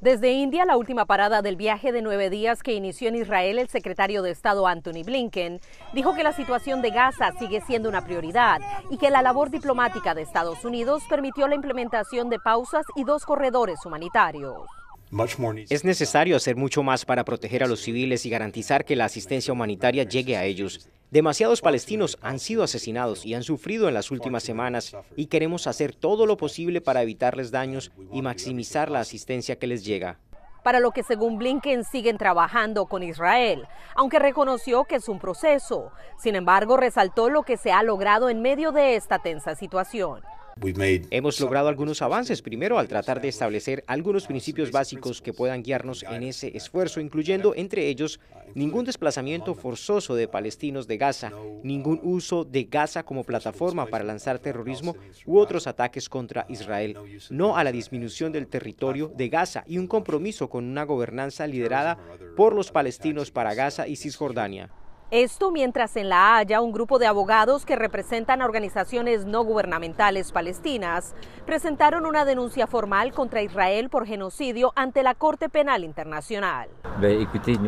Desde India, la última parada del viaje de nueve días que inició en Israel, el secretario de Estado Anthony Blinken dijo que la situación de Gaza sigue siendo una prioridad y que la labor diplomática de Estados Unidos permitió la implementación de pausas y dos corredores humanitarios. Es necesario hacer mucho más para proteger a los civiles y garantizar que la asistencia humanitaria llegue a ellos. Demasiados palestinos han sido asesinados y han sufrido en las últimas semanas y queremos hacer todo lo posible para evitarles daños y maximizar la asistencia que les llega. Para lo que según Blinken siguen trabajando con Israel, aunque reconoció que es un proceso. Sin embargo, resaltó lo que se ha logrado en medio de esta tensa situación. Hemos logrado algunos avances, primero al tratar de establecer algunos principios básicos que puedan guiarnos en ese esfuerzo, incluyendo entre ellos ningún desplazamiento forzoso de palestinos de Gaza, ningún uso de Gaza como plataforma para lanzar terrorismo u otros ataques contra Israel, no a la disminución del territorio de Gaza y un compromiso con una gobernanza liderada por los palestinos para Gaza y Cisjordania. Esto mientras en La Haya un grupo de abogados que representan a organizaciones no gubernamentales palestinas presentaron una denuncia formal contra Israel por genocidio ante la Corte Penal Internacional.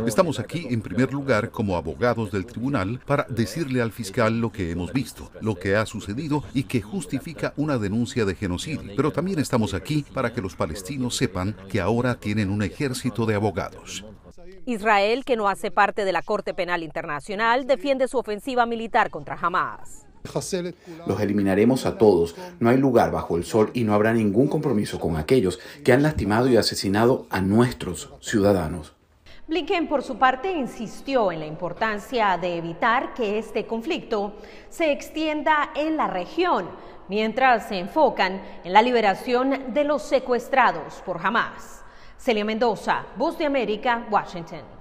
Estamos aquí en primer lugar como abogados del tribunal para decirle al fiscal lo que hemos visto, lo que ha sucedido y que justifica una denuncia de genocidio. Pero también estamos aquí para que los palestinos sepan que ahora tienen un ejército de abogados. Israel, que no hace parte de la Corte Penal Internacional, defiende su ofensiva militar contra Hamas. Los eliminaremos a todos. No hay lugar bajo el sol y no habrá ningún compromiso con aquellos que han lastimado y asesinado a nuestros ciudadanos. Blinken, por su parte, insistió en la importancia de evitar que este conflicto se extienda en la región, mientras se enfocan en la liberación de los secuestrados por Hamas. Celia Mendoza, Voz de América, Washington.